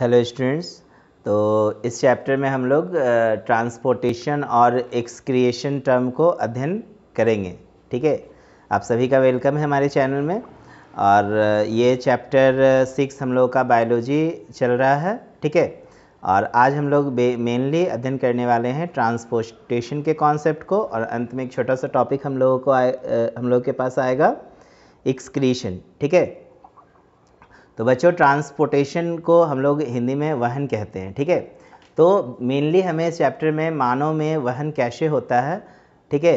hello students तो इस chapter में हम लोग ट्रांसपोर्टेशन और एक्सक्रिएशन टर्म को अध्ययन करेंगे ठीक है आप सभी का वेलकम है हमारे चैनल में और ये चैप्टर सिक्स हम लोग का बायोलॉजी चल रहा है ठीक है और आज हम लोग मेनली अध्ययन करने वाले हैं ट्रांसपोर्टेशन के कॉन्सेप्ट को और अंत में एक छोटा सा टॉपिक हम लोगों को आए, हम लोग के पास आएगा एक्सक्रीशन ठीक है तो बच्चों ट्रांसपोर्टेशन को हम लोग हिंदी में वहन कहते हैं ठीक है तो मेनली हमें इस चैप्टर में मानव में वहन कैसे होता है ठीक है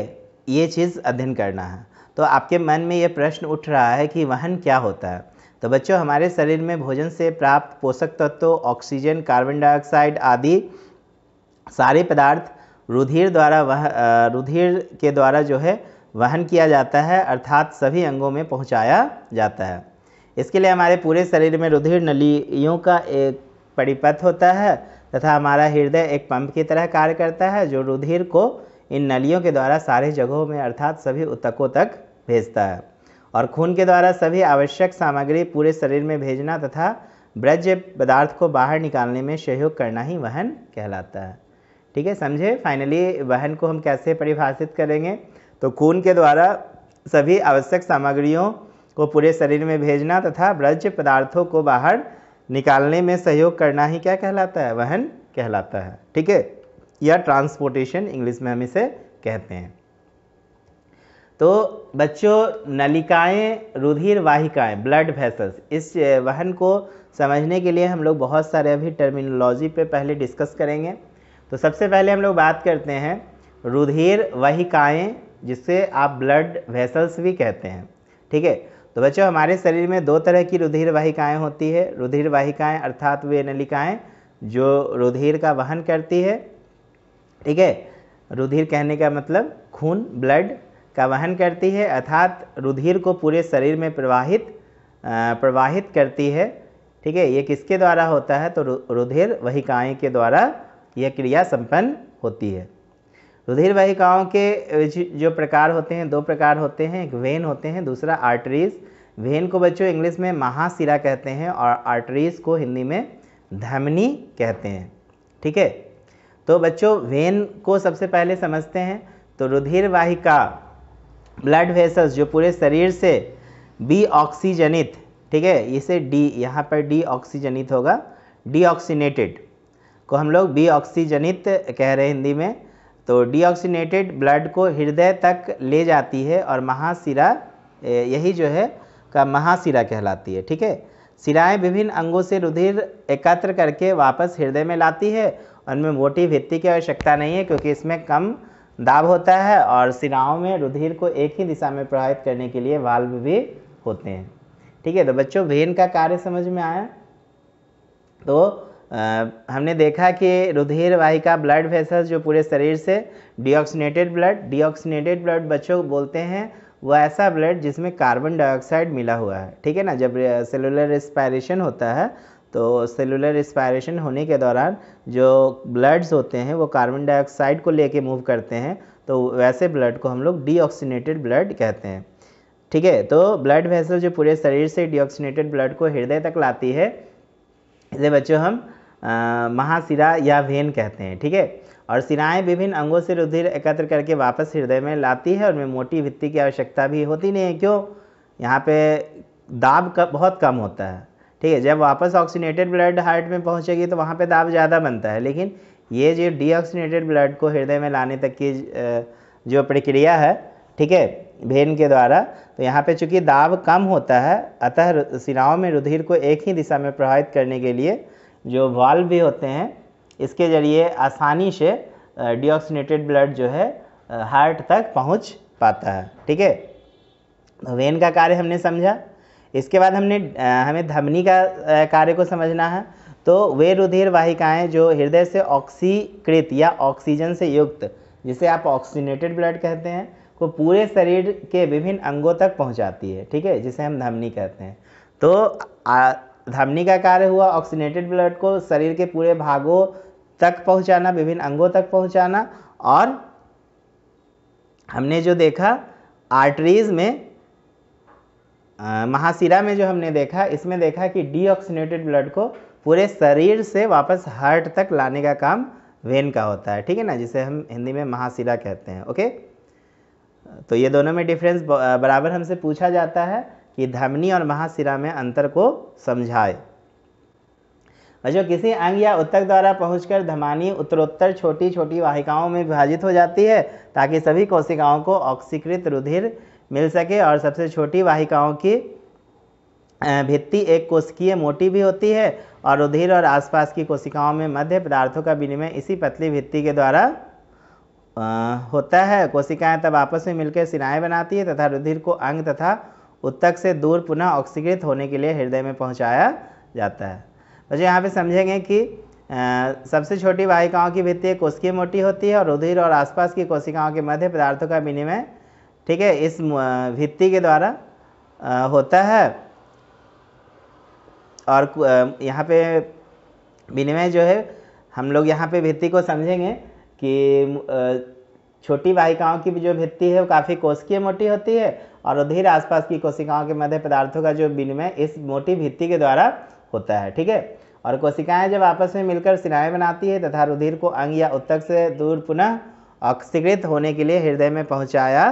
ये चीज़ अध्ययन करना है तो आपके मन में ये प्रश्न उठ रहा है कि वहन क्या होता है तो बच्चों हमारे शरीर में भोजन से प्राप्त पोषक तत्व ऑक्सीजन कार्बन डाइऑक्साइड आदि सारे पदार्थ रुधिर द्वारा वह रुधिर के द्वारा जो है वहन किया जाता है अर्थात सभी अंगों में पहुंचाया जाता है इसके लिए हमारे पूरे शरीर में रुधिर नलियों का एक परिपथ होता है तथा हमारा हृदय एक पंप की तरह कार्य करता है जो रुधिर को इन नलियों के द्वारा सारे जगहों में अर्थात सभी उत्तकों तक भेजता है और खून के द्वारा सभी आवश्यक सामग्री पूरे शरीर में भेजना तथा ब्रज पदार्थ को बाहर निकालने में सहयोग करना ही वहन कहलाता है ठीक है समझे फाइनली वहन को हम कैसे परिभाषित करेंगे तो खून के द्वारा सभी आवश्यक सामग्रियों को पूरे शरीर में भेजना तथा ब्रज पदार्थों को बाहर निकालने में सहयोग करना ही क्या कहलाता है वहन कहलाता है ठीक है या ट्रांसपोर्टेशन इंग्लिश में हम इसे कहते हैं तो बच्चों नलिकाएं रुधिर वाहिकाएं ब्लड वेसल्स इस वहन को समझने के लिए हम लोग बहुत सारे अभी टर्मिनोलॉजी पे पहले डिस्कस करेंगे तो सबसे पहले हम लोग बात करते हैं रुधिर वाहिकाएं जिसे आप ब्लड वेसल्स भी कहते हैं ठीक है तो बच्चों हमारे शरीर में दो तरह की रुधिर वाहिकाएँ होती है रुधिर वाहिकाएँ अर्थात वे नलिकाएँ जो रुधिर का वहन करती है ठीक है रुधिर कहने का मतलब खून ब्लड का वहन करती है अर्थात रुधिर को पूरे शरीर में प्रवाहित प्रवाहित करती है ठीक है ये किसके द्वारा होता है तो रुधिर वहिकाएँ के द्वारा यह क्रिया संपन्न होती है रुधिर तो वाहिकाओं के जो प्रकार होते हैं दो प्रकार होते हैं एक वेन होते हैं दूसरा आर्टरीज वेन को बच्चों इंग्लिश में महासिरा कहते हैं और आर्टरीज को हिंदी में धमनी कहते हैं ठीक है तो बच्चों वेन को सबसे पहले समझते हैं तो रुधिर वाहिका ब्लड वेसल्स जो पूरे शरीर से बी ऑक्सीजनित ठीक है इसे डी यहाँ पर डी ऑक्सीजनित होगा डी ऑक्सीनेटेड को हम लोग बी ऑक्सीजनित कह रहे हैं हिंदी में तो डीऑक्सीनेटेड ब्लड को हृदय तक ले जाती है और महाशिरा यही जो है का महाशिरा कहलाती है ठीक है सिराएँ विभिन्न अंगों से रुधिर एकत्र करके वापस हृदय में लाती है उनमें मोटी भित्ति की आवश्यकता नहीं है क्योंकि इसमें कम दाब होता है और सिराओं में रुधिर को एक ही दिशा में प्रभावित करने के लिए वाल्व भी होते हैं ठीक है तो बच्चों वेन का कार्य समझ में आया तो हमने देखा कि रुधिर वाहिका ब्लड वेसल्स जो पूरे शरीर से डिऑक्सीनेटेड ब्लड डिऑक्सीनेटेड ब्लड बच्चों को बोलते हैं वो ऐसा ब्लड जिसमें कार्बन डाइऑक्साइड मिला हुआ है ठीक है ना जब सेलुलर रिस्पायरेशन होता है तो सेलुलर रिस्पायरेशन होने के दौरान जो ब्लड्स होते हैं वो कार्बन डाइऑक्साइड को लेके मूव करते हैं तो वैसे ब्लड को हम लोग डीऑक्सीनेटेड ब्लड कहते हैं ठीक है तो ब्लड वेसल जो पूरे शरीर से डीऑक्सीनेटेड ब्लड को हृदय तक लाती है इसे बच्चों हम महाशिरा या वेन कहते हैं ठीक है और सिराएं विभिन्न अंगों से रुधिर एकत्र करके वापस हृदय में लाती है और उनमें मोटी भित्ति की आवश्यकता भी होती नहीं है क्यों यहाँ पे दाब का बहुत कम होता है ठीक है जब वापस ऑक्सीनेटेड ब्लड हार्ट में पहुँचेगी तो वहाँ पर दाब ज़्यादा बनता है लेकिन ये जो डीऑक्सीनेटेड ब्लड को हृदय में लाने तक की जो प्रक्रिया है ठीक है भेन के द्वारा तो यहाँ पे चूंकि दाब कम होता है अतः सिराओं में रुधिर को एक ही दिशा में प्रभावित करने के लिए जो वाल्व भी होते हैं इसके ज़रिए आसानी से डिऑक्सीनेटेड ब्लड जो है हार्ट तक पहुंच पाता है ठीक है तो वेन का कार्य हमने समझा इसके बाद हमने हमें धमनी का कार्य को समझना है तो वे रुधिर वाहिकाएँ जो हृदय से ऑक्सीकृत या ऑक्सीजन से युक्त जिसे आप ऑक्सीनेटेड ब्लड कहते हैं को पूरे शरीर के विभिन्न अंगों तक पहुंचाती है ठीक है जिसे हम धमनी कहते हैं तो धमनी का कार्य हुआ ऑक्सीनेटेड ब्लड को शरीर के पूरे भागों तक पहुंचाना विभिन्न अंगों तक पहुंचाना और हमने जो देखा आर्टरीज़ में महासिरा में जो हमने देखा इसमें देखा कि डीऑक्सीनेटेड ब्लड को पूरे शरीर से वापस हार्ट तक लाने का काम वेन का होता है ठीक है ना जिसे हम हिंदी में महासिरा कहते हैं ओके तो ये दोनों में डिफरेंस बराबर हमसे पूछा जाता है कि धमनी और महाशिरा में अंतर को समझाए बच्चों किसी अंग या उत्तक द्वारा पहुंचकर धमानी उत्तरोत्तर छोटी छोटी वाहिकाओं में विभाजित हो जाती है ताकि सभी कोशिकाओं को ऑक्सीकृत रुधिर मिल सके और सबसे छोटी वाहिकाओं की भित्ति एक कोशिकीय मोटी भी होती है और रुधिर और आसपास की कोशिकाओं में मध्य पदार्थों का विनिमय इसी पतली भित्ति के द्वारा होता है कोशिकाएं तब आपस में मिलकर सिराएँ बनाती है तथा रुधिर को अंग तथा उत्तक से दूर पुनः ऑक्सीकृत होने के लिए हृदय में पहुंचाया जाता है बच्चे यहाँ पे समझेंगे कि आ, सबसे छोटी वाहिकाओं की भित्ति कोशिकीय मोटी होती है और रुधिर और आसपास की कोशिकाओं के मध्य पदार्थों का विनिमय ठीक है इस भित्ति के द्वारा होता है और यहाँ पे विनिमय जो है हम लोग यहाँ पे भित्ति को समझेंगे कि छोटी वाहिकाओं की जो भित्ति है वो काफ़ी कोशिकीय मोटी होती है और रुधिर आसपास की कोशिकाओं के मध्य पदार्थों का जो विनिमय इस मोटी भित्ति के द्वारा होता है ठीक है और कोशिकाएं जब आपस में मिलकर सिराएँ बनाती है तथा रुधिर को अंग या उत्तक से दूर पुनः ऑक्सीकृत होने के लिए हृदय में पहुँचाया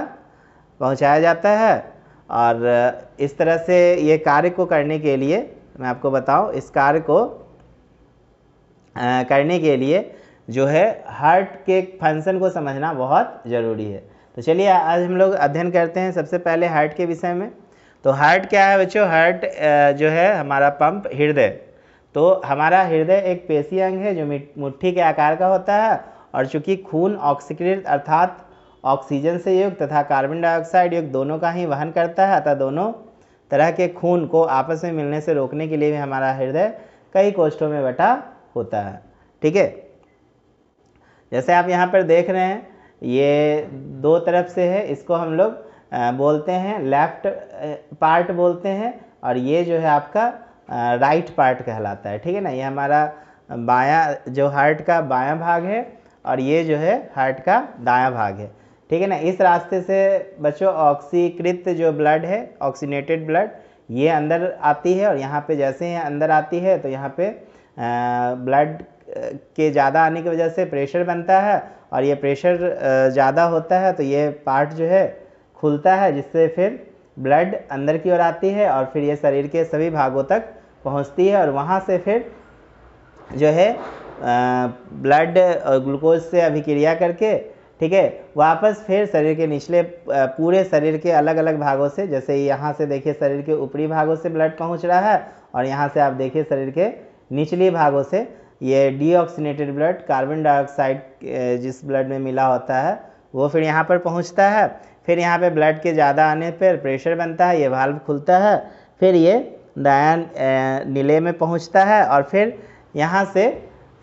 पहुँचाया जाता है और इस तरह से ये कार्य को करने के लिए मैं आपको बताऊं इस कार्य को आ, करने के लिए जो है हार्ट के फंक्शन को समझना बहुत ज़रूरी है तो चलिए आज हम लोग अध्ययन करते हैं सबसे पहले हार्ट के विषय में तो हार्ट क्या है बच्चों हार्ट जो है हमारा पंप हृदय तो हमारा हृदय एक पेशी अंग है जो मुट्ठी के आकार का होता है और चूँकि खून ऑक्सीकृत अर्थात ऑक्सीजन से युक्त तथा कार्बन डाइऑक्साइड युक्त दोनों का ही वहन करता है अतः दोनों तरह के खून को आपस में मिलने से रोकने के लिए भी हमारा हृदय कई कोष्ठों में बटा होता है ठीक है जैसे आप यहाँ पर देख रहे हैं ये दो तरफ से है इसको हम लोग बोलते हैं लेफ्ट पार्ट बोलते हैं और ये जो है आपका राइट पार्ट कहलाता है ठीक है ना ये हमारा बायां जो हार्ट का बायां भाग है और ये जो है हार्ट का दायां भाग है ठीक है ना इस रास्ते से बच्चों ऑक्सीकृत जो ब्लड है ऑक्सीनेटेड ब्लड ये अंदर आती है और यहाँ पे जैसे ही अंदर आती है तो यहाँ पे ब्लड के ज़्यादा आने की वजह से प्रेशर बनता है और ये प्रेशर ज़्यादा होता है तो ये पार्ट जो है खुलता है जिससे फिर ब्लड अंदर की ओर आती है और फिर ये शरीर के सभी भागों तक पहुंचती है और वहाँ से फिर जो है ब्लड और ग्लूकोज से अभिक्रिया करके ठीक है वापस फिर शरीर के निचले पूरे शरीर के अलग अलग भागों से जैसे यहाँ से देखिए शरीर के ऊपरी भागों से ब्लड पहुँच रहा है और यहाँ से आप देखिए शरीर के निचले भागों से ये डीऑक्सीनेटेड ब्लड कार्बन डाइऑक्साइड जिस ब्लड में मिला होता है वो फिर यहाँ पर पहुँचता है फिर यहाँ पे ब्लड के ज़्यादा आने पर प्रेशर बनता है ये वाल्व खुलता है फिर ये डायन eh, नीले में पहुँचता है और फिर यहाँ से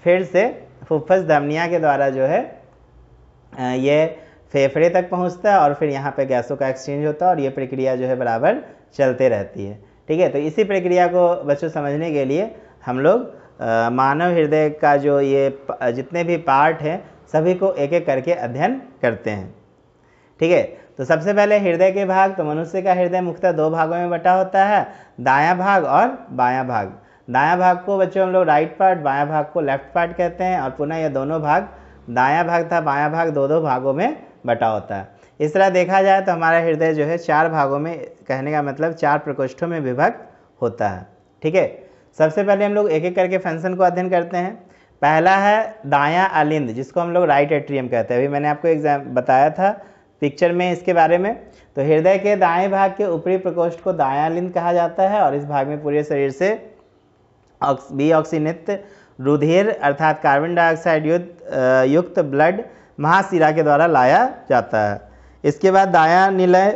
फिर से फुफ्फस धमनिया के द्वारा जो है eh, ये फेफड़े तक पहुँचता है और फिर यहाँ पे गैसों का एक्सचेंज होता है और ये प्रक्रिया जो है बराबर चलते रहती है ठीक है तो इसी प्रक्रिया को बच्चों समझने के लिए हम लोग मानव हृदय का जो ये जितने भी पार्ट हैं सभी को एक एक करके अध्ययन करते हैं ठीक है तो सबसे पहले हृदय के भाग तो मनुष्य का हृदय मुख्यतः दो भागों में बटा होता है दायां भाग और बायां भाग दायां भाग को बच्चों हम लोग राइट पार्ट बायां भाग को लेफ्ट पार्ट कहते हैं और पुनः ये दोनों भाग दायां भाग था बायां भाग दो दो भागों में बटा होता है इस तरह देखा जाए तो हमारा हृदय जो है चार भागों में कहने का मतलब चार प्रकोष्ठों में विभक्त होता है ठीक है सबसे पहले हम लोग एक एक करके फंक्शन को अध्ययन करते हैं पहला है दायां अलिंद जिसको हम लोग राइट एट्रियम कहते हैं अभी मैंने आपको एग्जाम बताया था पिक्चर में इसके बारे में तो हृदय के दाएं भाग के ऊपरी प्रकोष्ठ को दायां लिंद कहा जाता है और इस भाग में पूरे शरीर से ऑक्स बी ऑक्सीनित रुधिर अर्थात कार्बन डाइऑक्साइड युक्त युक्त ब्लड महाशिरा के द्वारा लाया जाता है इसके बाद दाया निलय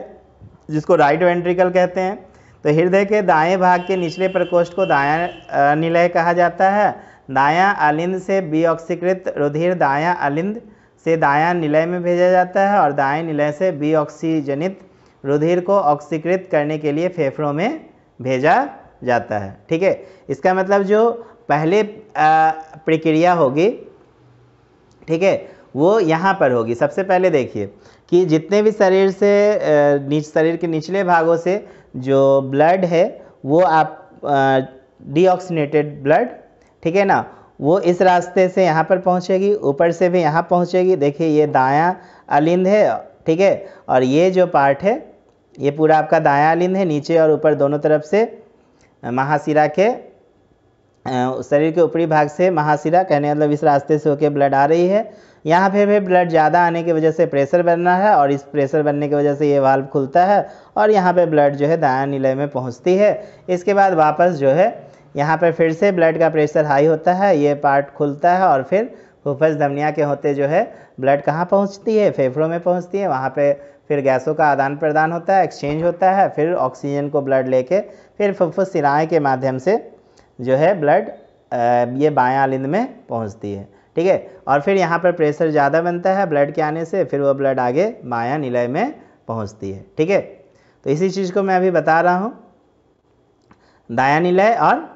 जिसको राइट वेंट्रिकल कहते हैं तो हृदय के दाएं भाग के निचले प्रकोष्ठ को दाया निलय कहा जाता है दाया आलिंद से बीऑक्सीकृत रुधिर दाया आलिंद से दाया निलय में भेजा जाता है और दाएं निलय से बीऑक्सीजनित रुधिर को ऑक्सीकृत करने के लिए फेफड़ों में भेजा जाता है ठीक है इसका मतलब जो पहले प्रक्रिया होगी ठीक है वो यहाँ पर होगी सबसे पहले देखिए कि जितने भी शरीर से नीच शरीर के निचले भागों से जो ब्लड है वो आप डीऑक्सीनेटेड ब्लड ठीक है ना वो इस रास्ते से यहाँ पर पहुँचेगी ऊपर से भी यहाँ पहुँचेगी देखिए ये दायां अलिंद है ठीक है और ये जो पार्ट है ये पूरा आपका दायां अलिंद है नीचे और ऊपर दोनों तरफ से महाशिरा के शरीर के ऊपरी भाग से महाशिरा कहने मतलब इस रास्ते से होके ब्लड आ रही है यहाँ पे भी ब्लड ज़्यादा आने की वजह से प्रेशर बनना है और इस प्रेशर बनने की वजह से ये वाल्व खुलता है और यहाँ पे ब्लड जो है दाया निलय में पहुँचती है इसके बाद वापस जो है यहाँ पर फिर से ब्लड का प्रेशर हाई होता है ये पार्ट खुलता है और फिर फुफ्फस धमनिया के होते जो है ब्लड कहाँ पहुँचती है फेफड़ों में पहुँचती है वहाँ पर फिर गैसों का आदान प्रदान होता है एक्सचेंज होता है फिर ऑक्सीजन को ब्लड लेके फिर फुफ्फुस सिराएँ के माध्यम से जो है ब्लड ये बायां लिंद में पहुँचती है ठीक है और फिर यहाँ पर प्रेशर ज़्यादा बनता है ब्लड के आने से फिर वह ब्लड आगे माया निलय में पहुँचती है ठीक है तो इसी चीज़ को मैं अभी बता रहा हूँ दाया निलय और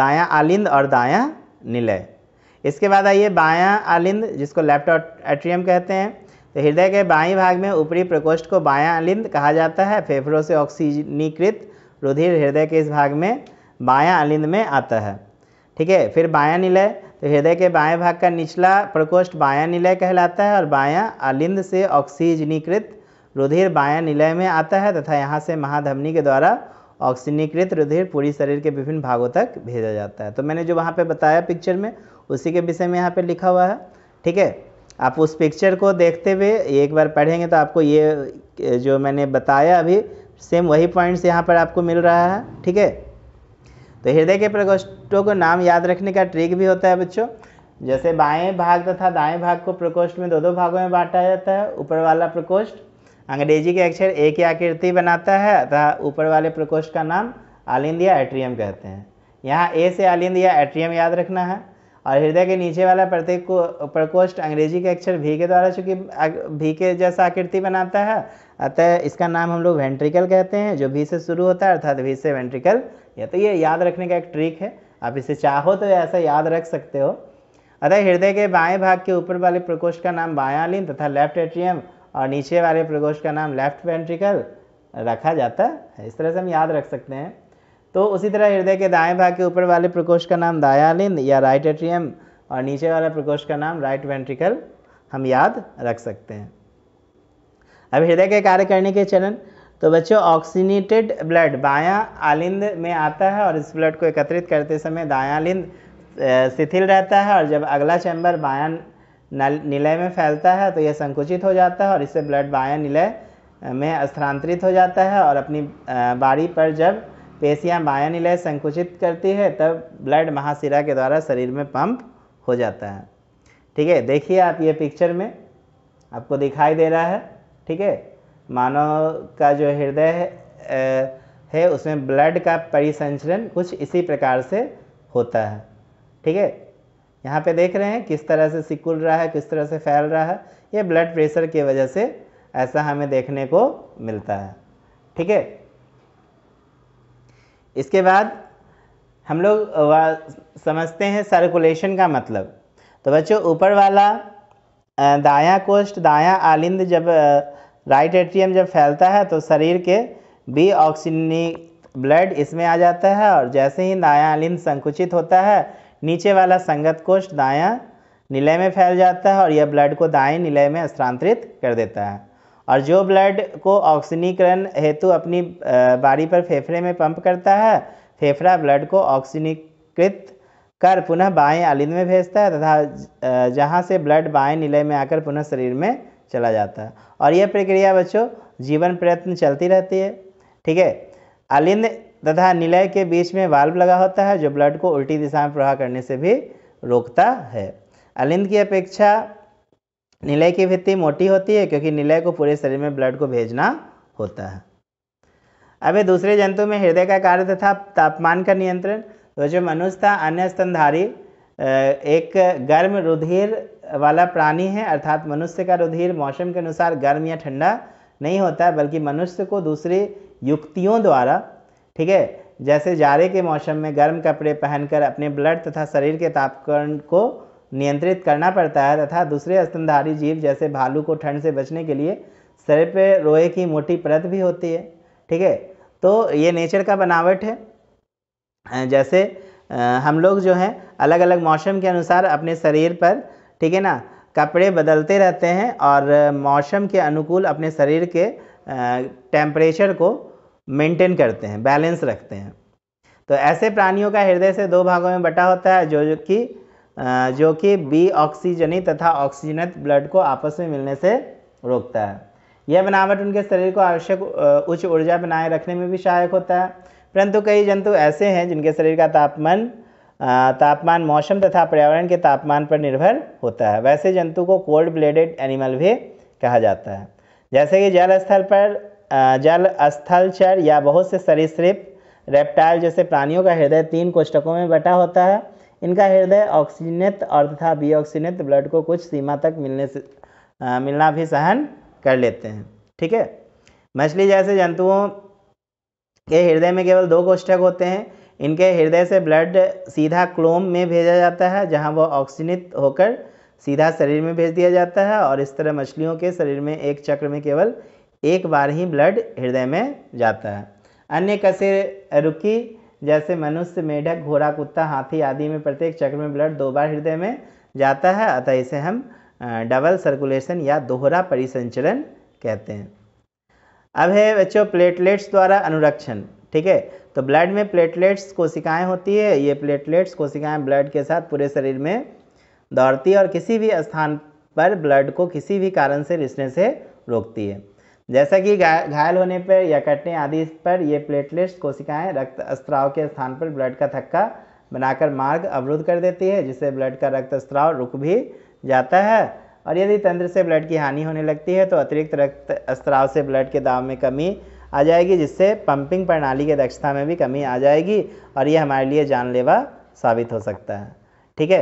दाया आलिंद और दाया निलय इसके बाद आइए बायां आलिंद जिसको लेफ्ट एट्रियम कहते हैं तो हृदय के बाई भाग में ऊपरी प्रकोष्ठ को बायां आलिंद कहा जाता है फेफड़ों से ऑक्सीजनीकृत रुधिर हृदय के इस भाग में बायां आलिंद में आता है ठीक है फिर बायां निलय तो हृदय के बाएं भाग का निचला प्रकोष्ठ बायां निलय कहलाता है और बायां आलिंद से ऑक्सीजनीकृत रुधिर बायां निलय में आता है तथा यहाँ से महाधमनी के द्वारा ऑक्सीजनीकृत रुधिर पूरी शरीर के विभिन्न भागों तक भेजा जाता है तो मैंने जो वहाँ पर बताया पिक्चर में उसी के विषय में यहाँ पर लिखा हुआ है ठीक है आप उस पिक्चर को देखते हुए एक बार पढ़ेंगे तो आपको ये जो मैंने बताया अभी सेम वही पॉइंट्स यहाँ पर आपको मिल रहा है ठीक है तो हृदय के प्रकोष्ठों को नाम याद रखने का ट्रिक भी होता है बच्चों जैसे बाएं भाग तथा दाएं भाग को प्रकोष्ठ में दो दो भागों में बांटा जाता है ऊपर वाला प्रकोष्ठ अंग्रेजी के अक्षर ए की आकृति बनाता है तथा ऊपर वाले प्रकोष्ठ का नाम आलिंद या एट्रियम कहते हैं यहाँ ए से आलिंद या एट्रियम याद रखना है और हृदय के नीचे वाला प्रत्येक को प्रकोष्ठ अंग्रेजी के अक्षर भी के द्वारा चूंकि भी के जैसा आकृति बनाता है अतः इसका नाम हम लोग वेंट्रिकल कहते हैं जो भी से शुरू होता है अर्थात भी से वेंट्रिकल किया तो ये याद रखने का एक ट्रिक है आप इसे चाहो तो ऐसा याद रख सकते हो अतः हृदय के बाएं भाग के ऊपर वाले प्रकोष्ठ का नाम बायालिन तथा लेफ्ट एट्रियम और नीचे वाले प्रकोष्ठ का नाम लेफ्ट वेंट्रिकल रखा जाता है इस तरह से हम याद रख सकते हैं तो उसी तरह हृदय के दाएं भाग के ऊपर वाले प्रकोष्ठ का नाम दायालिन या राइट एट्रियम और नीचे वाला प्रकोष्ठ का नाम राइट वेंट्रिकल हम याद रख सकते हैं अब हृदय के कार्य करने के चरण तो बच्चों ऑक्सीनेटेड ब्लड बायां आलिंद में आता है और इस ब्लड को एकत्रित करते समय दायां आलिंद शिथिल रहता है और जब अगला चैम्बर बायां निलय में फैलता है तो यह संकुचित हो जाता है और इससे ब्लड बायां निलय में स्थानांतरित हो जाता है और अपनी बारी पर जब पेशियां बायां निलय संकुचित करती है तब ब्लड महाशिरा के द्वारा शरीर में पंप हो जाता है ठीक है देखिए आप ये पिक्चर में आपको दिखाई दे रहा है ठीक है मानव का जो हृदय है, है उसमें ब्लड का परिसंचलन कुछ इसी प्रकार से होता है ठीक है यहाँ पे देख रहे हैं किस तरह से सिकुड़ रहा है किस तरह से फैल रहा है ये ब्लड प्रेशर की वजह से ऐसा हमें देखने को मिलता है ठीक है इसके बाद हम लोग समझते हैं सर्कुलेशन का मतलब तो बच्चों ऊपर वाला दायां कोष्ठ दायां आलिंद जब राइट एट्रियम जब फैलता है तो शरीर के बी ऑक्सीनी ब्लड इसमें आ जाता है और जैसे ही दाया लिन संकुचित होता है नीचे वाला संगत कोष दाया निलय में फैल जाता है और यह ब्लड को दाएं निलय में स्थानांतरित कर देता है और जो ब्लड को ऑक्सीनीकरण हेतु अपनी बारी पर फेफड़े में पंप करता है फेफड़ा ब्लड को ऑक्सीनीकृत कर पुनः बाएं आलिंद में भेजता है तथा जहाँ से ब्लड बाएं निलय में आकर पुनः शरीर में चला जाता है और यह प्रक्रिया बच्चों जीवन प्रयत्न चलती रहती है ठीक है अलिंद तथा निलय के बीच में वाल्व लगा होता है जो ब्लड को उल्टी दिशा में प्रवाह करने से भी रोकता है अलिंद की अपेक्षा निलय की भित्ति मोटी होती है क्योंकि निलय को पूरे शरीर में ब्लड को भेजना होता है अभी दूसरे जंतु में हृदय का कार्य तथा तापमान का नियंत्रण तो जो मनुष्य था अन्य स्तनधारी एक गर्म रुधिर वाला प्राणी है अर्थात मनुष्य का रुधिर मौसम के अनुसार गर्म या ठंडा नहीं होता है बल्कि मनुष्य को दूसरे युक्तियों द्वारा ठीक है जैसे जाड़े के मौसम में गर्म कपड़े पहनकर अपने ब्लड तथा शरीर के तापकरण को नियंत्रित करना पड़ता है तथा दूसरे स्तनधारी जीव जैसे भालू को ठंड से बचने के लिए शरीर पर रोए की मोटी परत भी होती है ठीक है तो ये नेचर का बनावट है जैसे हम लोग जो हैं अलग अलग मौसम के अनुसार अपने शरीर पर ठीक है ना कपड़े बदलते रहते हैं और मौसम के अनुकूल अपने शरीर के टेम्परेचर को मेंटेन करते हैं बैलेंस रखते हैं तो ऐसे प्राणियों का हृदय से दो भागों में बटा होता है जो कि जो कि बी ऑक्सीजनी तथा ऑक्सीजनित ब्लड को आपस में मिलने से रोकता है यह बनावट उनके शरीर को आवश्यक उच्च ऊर्जा बनाए रखने में भी सहायक होता है परंतु कई जंतु ऐसे हैं जिनके शरीर का तापमान तापमान मौसम तथा पर्यावरण के तापमान पर निर्भर होता है वैसे जंतु को कोल्ड ब्लेडेड एनिमल भी कहा जाता है जैसे कि जल स्थल पर जल स्थल चर या बहुत से सरीसृप रेप्टाइल जैसे प्राणियों का हृदय तीन कोष्टकों में बटा होता है इनका हृदय ऑक्सीजनित और तथा बीऑक्सीजनित ब्लड को कुछ सीमा तक मिलने से आ, मिलना भी सहन कर लेते हैं ठीक है मछली जैसे जंतुओं के हृदय में केवल दो कोष्ठक होते हैं इनके हृदय से ब्लड सीधा क्लोम में भेजा जाता है जहाँ वो ऑक्सीजनित होकर सीधा शरीर में भेज दिया जाता है और इस तरह मछलियों के शरीर में एक चक्र में केवल एक बार ही ब्लड हृदय में जाता है अन्य कसे रुकी जैसे मनुष्य मेढक घोड़ा कुत्ता हाथी आदि में प्रत्येक चक्र में ब्लड दो बार हृदय में जाता है अतः इसे हम डबल सर्कुलेशन या दोहरा परिसंचरण कहते हैं अब है बच्चों प्लेटलेट्स द्वारा अनुरक्षण ठीक है तो ब्लड में प्लेटलेट्स कोशिकाएं होती है ये प्लेटलेट्स कोशिकाएं ब्लड के साथ पूरे शरीर में दौड़ती है और किसी भी स्थान पर ब्लड को किसी भी कारण से रिसने से रोकती है जैसा कि घायल होने पर या कटने आदि पर ये प्लेटलेट्स कोशिकाएं रक्त स्त्राव के स्थान पर ब्लड का थक्का बनाकर मार्ग अवरुद्ध कर देती है जिससे ब्लड का रक्त स्त्राव रुक भी जाता है और यदि तंत्र से ब्लड की हानि होने लगती है तो अतिरिक्त रक्त स्त्राव से ब्लड के दाव में कमी आ जाएगी जिससे पंपिंग प्रणाली की दक्षता में भी कमी आ जाएगी और ये हमारे लिए जानलेवा साबित हो सकता है ठीक है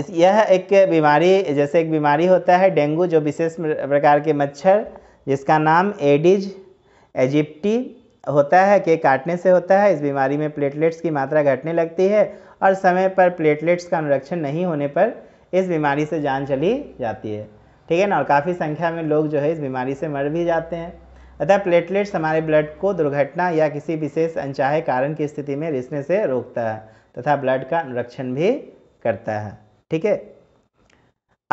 इस यह एक बीमारी जैसे एक बीमारी होता है डेंगू जो विशेष प्रकार के मच्छर जिसका नाम एडिज एजिप्टी होता है के काटने से होता है इस बीमारी में प्लेटलेट्स की मात्रा घटने लगती है और समय पर प्लेटलेट्स का अनुरक्षण नहीं होने पर इस बीमारी से जान चली जाती है ठीक है ना और काफ़ी संख्या में लोग जो है इस बीमारी से मर भी जाते हैं अतः प्लेटलेट्स हमारे ब्लड को दुर्घटना या किसी विशेष अनचाहे कारण की स्थिति में रिसने से रोकता है तथा ब्लड का अनुरक्षण भी करता है ठीक है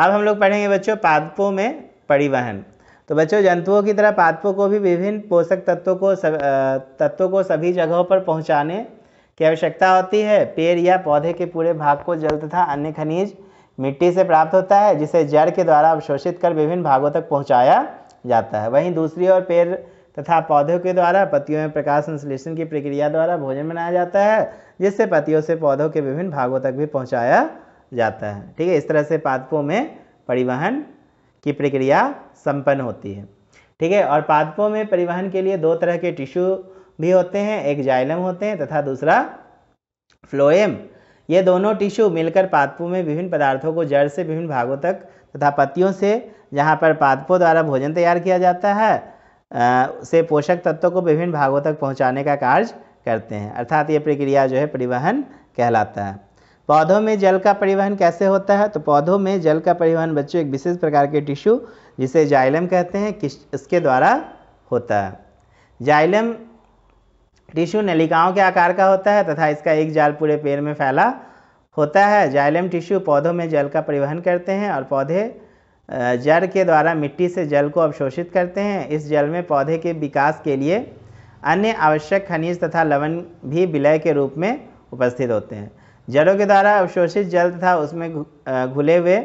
अब हम लोग पढ़ेंगे बच्चों पादपों में परिवहन तो बच्चों जंतुओं की तरह पादपों को भी विभिन्न पोषक तत्वों को सब, तत्वों को सभी जगहों पर पहुंचाने की आवश्यकता होती है पेड़ या पौधे के पूरे भाग को जल तथा अन्य खनिज मिट्टी से प्राप्त होता है जिसे जड़ के द्वारा अवशोषित कर विभिन्न भागों तक पहुँचाया जाता है वहीं दूसरी ओर पेड़ तथा पौधों के द्वारा पतियों में प्रकाश संश्लेषण की प्रक्रिया द्वारा भोजन बनाया जाता है जिससे पतियों से पौधों के विभिन्न भागों तक भी पहुँचाया जाता है ठीक है इस तरह से पादपों में परिवहन की प्रक्रिया संपन्न होती है ठीक है और पादपों में परिवहन के लिए दो तरह के टिश्यू भी होते हैं एक जाइलम होते हैं तथा दूसरा फ्लोएम ये दोनों टिश्यू मिलकर पादपों में विभिन्न पदार्थों को जड़ से विभिन्न भागों तक तथा पत्तियों से जहाँ पर पादपों द्वारा भोजन तैयार किया जाता है से पोषक तत्वों को विभिन्न भागों तक पहुँचाने का कार्य करते हैं अर्थात ये प्रक्रिया जो है परिवहन कहलाता है पौधों में जल का परिवहन कैसे होता है तो पौधों में जल का परिवहन बच्चों एक विशेष प्रकार के टिश्यू जिसे जाइलम कहते हैं किस इसके द्वारा होता है जाइलम टिश्यू नलिकाओं के आकार का होता है तथा इसका एक जाल पूरे पेड़ में फैला होता है जाइलम टिश्यू पौधों में जल का परिवहन करते हैं और पौधे जड़ के द्वारा मिट्टी से जल को अवशोषित करते हैं इस जल में पौधे के विकास के लिए अन्य आवश्यक खनिज तथा लवण भी विलय के रूप में उपस्थित होते हैं जड़ों के द्वारा अवशोषित जल तथा उसमें घुले हुए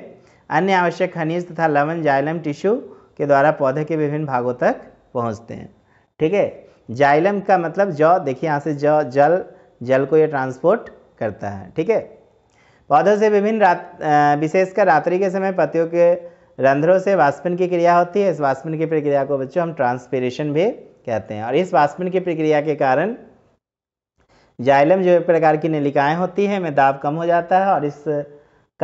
अन्य आवश्यक खनिज तथा लवण जाइलम टिश्यू के द्वारा पौधे के विभिन्न भागों तक पहुँचते हैं ठीक है जाइलम का मतलब जौ देखिए यहाँ से जौ जल जल को ये ट्रांसपोर्ट करता है ठीक है पौधों से विभिन्न रात विशेषकर रात्रि के समय पतियों के रंध्रों से वाष्पन की क्रिया होती है इस वाष्पन की प्रक्रिया को बच्चों हम ट्रांसपेरेशन भी कहते हैं और इस वाष्पन की प्रक्रिया के कारण जाइलम जो एक प्रकार की नलिकाएँ होती हैं में दाब कम हो जाता है और इस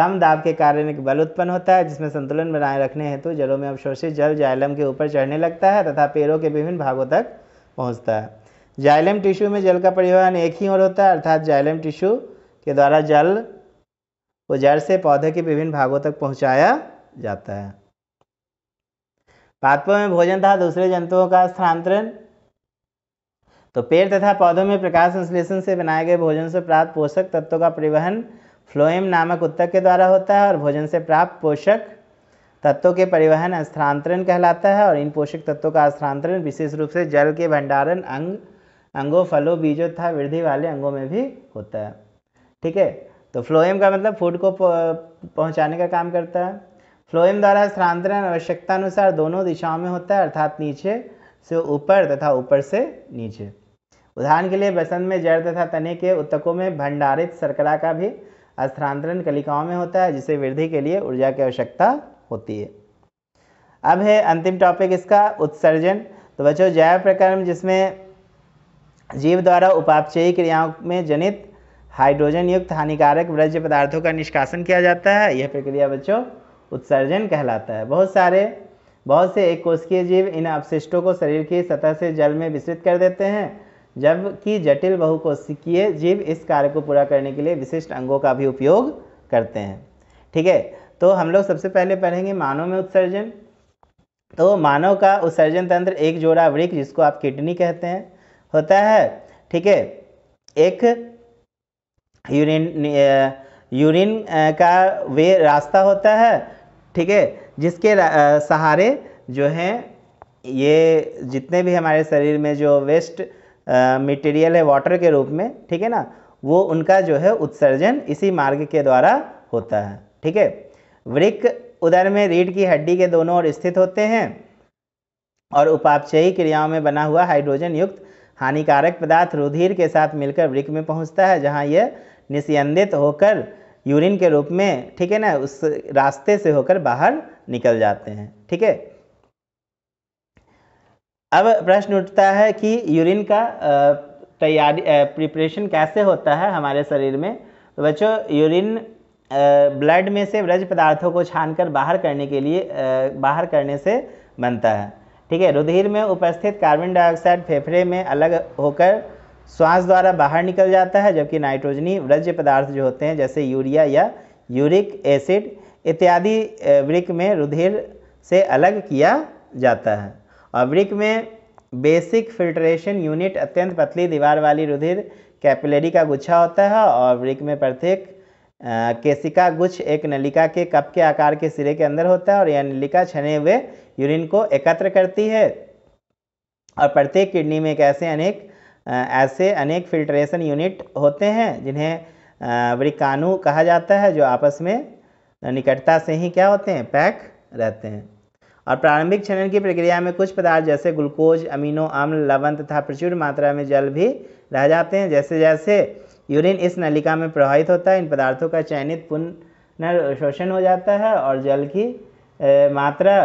कम दाब के कारण एक बल उत्पन्न होता है जिसमें संतुलन बनाए रखने हेतु जलों में अवशोषित जल जाइलम के ऊपर चढ़ने लगता है तथा पेड़ों के विभिन्न भागों तक पहुंचता है जाइलम टिश्यू में जल का परिवहन एक ही ओर होता है अर्थात जाइलम टिश्यू के द्वारा जल को जड़ से पौधे के विभिन्न भागों तक पहुंचाया जाता है पादपों में भोजन तथा दूसरे जंतुओं का स्थानांतरण तो पेड़ तथा पौधों में प्रकाश संश्लेषण से बनाए गए भोजन से प्राप्त पोषक तत्वों का परिवहन फ्लोएम नामक उत्तक के द्वारा होता है और भोजन से प्राप्त पोषक तत्वों के परिवहन स्थानांतरण कहलाता है और इन पोषक तत्वों का स्थानांतरण विशेष रूप से जल के भंडारण अंग अंगों फलों बीजों तथा वृद्धि वाले अंगों में भी होता है ठीक है तो फ्लोएम का मतलब फूड को पहुंचाने का काम करता है फ्लोएम द्वारा स्थानांतरण आवश्यकता अनुसार दोनों दिशाओं में होता है अर्थात नीचे से ऊपर तथा ऊपर से नीचे उदाहरण के लिए बसंत में जड़ तथा तने के उत्तकों में भंडारित शर्करा का भी स्थानांतरण कलिकाओं में होता है जिसे वृद्धि के लिए ऊर्जा की आवश्यकता होती है अब है अंतिम टॉपिक इसका उत्सर्जन तो बच्चों जैव प्रकरण जिसमें जीव द्वारा उपापचयी क्रियाओं में जनित हाइड्रोजन युक्त हानिकारक व्रज पदार्थों का निष्कासन किया जाता है यह प्रक्रिया बच्चों उत्सर्जन कहलाता है बहुत सारे बहुत से एक कोशकीय जीव इन अपशिष्टों को शरीर की सतह से जल में विस्तृत कर देते हैं जबकि जटिल बहुकोशिकीय जीव इस कार्य को पूरा करने के लिए विशिष्ट अंगों का भी उपयोग करते हैं ठीक है तो हम लोग सबसे पहले पढ़ेंगे मानव में उत्सर्जन तो मानव का उत्सर्जन तंत्र एक जोड़ा वृक्ष जिसको आप किडनी कहते हैं होता है ठीक है एक यूरिन यूरिन का वे रास्ता होता है ठीक है जिसके सहारे जो है ये जितने भी हमारे शरीर में जो वेस्ट मटेरियल है वाटर के रूप में ठीक है ना वो उनका जो है उत्सर्जन इसी मार्ग के द्वारा होता है ठीक है वृक्क उदर में रीढ़ की हड्डी के दोनों ओर स्थित होते हैं और उपापचयी क्रियाओं में बना हुआ हाइड्रोजन युक्त हानिकारक पदार्थ रुधिर के साथ मिलकर वृक में पहुंचता है जहां यह निस्यंदित होकर यूरिन के रूप में ठीक है ना उस रास्ते से होकर बाहर निकल जाते हैं ठीक है अब प्रश्न उठता है कि यूरिन का तैयारी प्रिपरेशन कैसे होता है हमारे शरीर में तो बच्चों यूरिन ब्लड में से व्रज पदार्थों को छानकर बाहर करने के लिए बाहर करने से बनता है ठीक है रुधिर में उपस्थित कार्बन डाइऑक्साइड फेफड़े में अलग होकर श्वास द्वारा बाहर निकल जाता है जबकि नाइट्रोजनी व्रज पदार्थ जो होते हैं जैसे यूरिया या यूरिक एसिड इत्यादि वृक में रुधिर से अलग किया जाता है और वृक में बेसिक फिल्ट्रेशन यूनिट अत्यंत पतली दीवार वाली रुधिर कैपिलरी का गुच्छा होता है और वृक में प्रत्येक केसिका गुच्छ एक नलिका के कप के आकार के सिरे के अंदर होता है और यह नलिका छने हुए यूरिन को एकत्र करती है और प्रत्येक किडनी में एक ऐसे अनेक ऐसे अनेक फिल्ट्रेशन यूनिट होते हैं जिन्हें वृकाणु कहा जाता है जो आपस में निकटता से ही क्या होते हैं पैक रहते हैं और प्रारंभिक क्षरण की प्रक्रिया में कुछ पदार्थ जैसे ग्लूकोज अमीनो अम्ल लवण तथा प्रचुर मात्रा में जल भी रह जाते हैं जैसे जैसे यूरिन इस नलिका में प्रवाहित होता है इन पदार्थों का चयनित पुनर्शोषण हो जाता है और जल की ए, मात्रा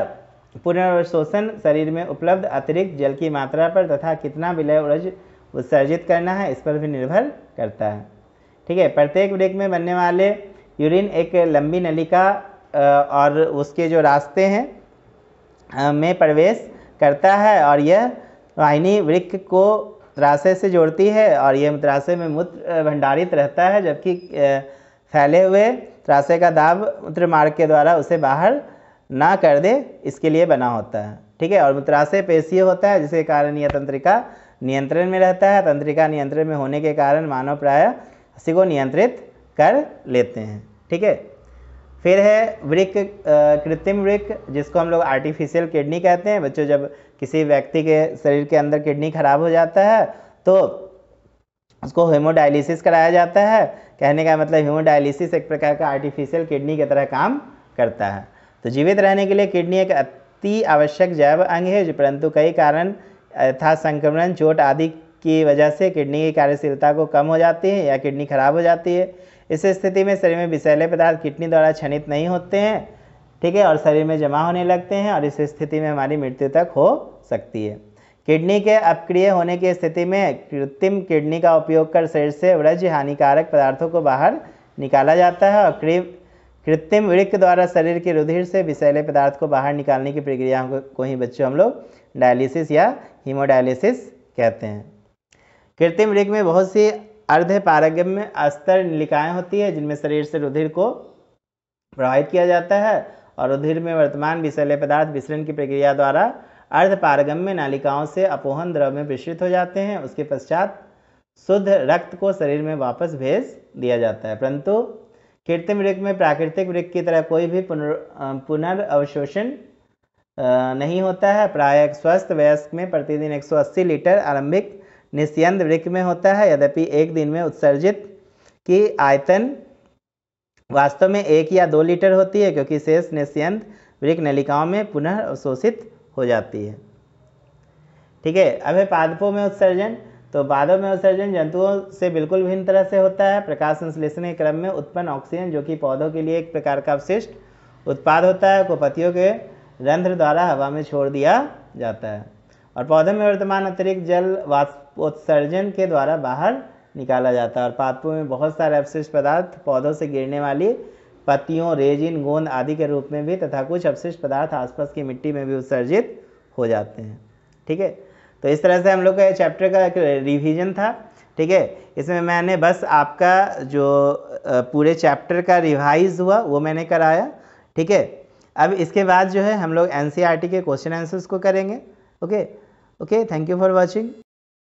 पुनर्शोषण शरीर में उपलब्ध अतिरिक्त जल की मात्रा पर तथा कितना विलय उर्ज उत्सर्जित करना है इस पर भी निर्भर करता है ठीक है प्रत्येक ब्रेक में बनने वाले यूरिन एक लंबी नलिका और उसके जो रास्ते हैं में प्रवेश करता है और यह वाहिनी वृक्ष को त्रासे से जोड़ती है और यह त्रासे में मूत्र भंडारित रहता है जबकि फैले हुए त्राशय का दाब मूत्र मार्ग के द्वारा उसे बाहर ना कर दे इसके लिए बना होता है ठीक है और मूत्राशय पेशीय होता है जिसके कारण यह तंत्रिका नियंत्रण में रहता है तंत्रिका नियंत्रण में होने के कारण मानव प्राय इसी को नियंत्रित कर लेते हैं ठीक है फिर है वृक कृत्रिम वृक जिसको हम लोग आर्टिफिशियल किडनी कहते हैं बच्चों जब किसी व्यक्ति के शरीर के अंदर किडनी खराब हो जाता है तो उसको हेमोडायलिसिस कराया जाता है कहने का मतलब हेमोडायलिसिस एक प्रकार का आर्टिफिशियल किडनी की तरह काम करता है तो जीवित रहने के लिए किडनी एक अति आवश्यक जैव अंग है जो परंतु कई कारण अर्थात संक्रमण चोट आदि की वजह से किडनी की कार्यशीलता को कम हो जाती है या किडनी खराब हो जाती है इस स्थिति में शरीर में विषैले पदार्थ किडनी द्वारा क्षणित नहीं होते हैं ठीक है और शरीर में जमा होने लगते हैं और इस स्थिति में हमारी मृत्यु तक हो सकती है किडनी के अपक्रिय होने की स्थिति में कृत्रिम किडनी का उपयोग कर शरीर से व्रज हानिकारक पदार्थों को बाहर निकाला जाता है और कृत्रिम वृक्क द्वारा शरीर के रुधिर से विषैले पदार्थ को बाहर निकालने की प्रक्रिया को ही बच्चों हम लोग डायलिसिस या हीमोडायलिसिस कहते हैं कृत्रिम वृक्क में बहुत सी अर्ध पारगम में अस्तर नलिकाएँ होती है जिनमें शरीर से रुधिर को प्रवाहित किया जाता है और रुधिर में वर्तमान विषैले पदार्थ विसरण की प्रक्रिया द्वारा अर्ध पारगम में नालिकाओं से अपोहन द्रव में मिश्रित हो जाते हैं उसके पश्चात शुद्ध रक्त को शरीर में वापस भेज दिया जाता है परंतु कृत्रिम वृक में प्राकृतिक वृक की तरह कोई भी पुनर् पुनर्वशोषण नहीं होता है प्रायः स्वस्थ वयस्क में प्रतिदिन 180 लीटर आरंभिक निस्यंद वृक्क में होता है यद्यपि एक दिन में उत्सर्जित की आयतन वास्तव में एक या दो लीटर होती है क्योंकि शेष निस्यंत वृक्क नलिकाओं में पुनः अवशोषित हो जाती है ठीक है अब है पादपों में उत्सर्जन तो पादों में उत्सर्जन जंतुओं से बिल्कुल भिन्न तरह से होता है प्रकाश संश्लेषण के क्रम में उत्पन्न ऑक्सीजन जो कि पौधों के लिए एक प्रकार का अवशिष्ट उत्पाद होता है को पतियों के रंध्र द्वारा हवा में छोड़ दिया जाता है और पौधों में वर्तमान अतिरिक्त जल वाष्पोत्सर्जन के द्वारा बाहर निकाला जाता है और पादपों में बहुत सारे अवशिष्ट पदार्थ पौधों से गिरने वाली पत्तियों रेजिन गोंद आदि के रूप में भी तथा कुछ अवशिष्ट पदार्थ आसपास की मिट्टी में भी उत्सर्जित हो जाते हैं ठीक है तो इस तरह से हम लोग का चैप्टर का एक रिविजन था ठीक है इसमें मैंने बस आपका जो पूरे चैप्टर का रिवाइज हुआ वो मैंने कराया ठीक है अब इसके बाद जो है हम लोग एन e के क्वेश्चन आंसर्स को करेंगे okay okay thank you for watching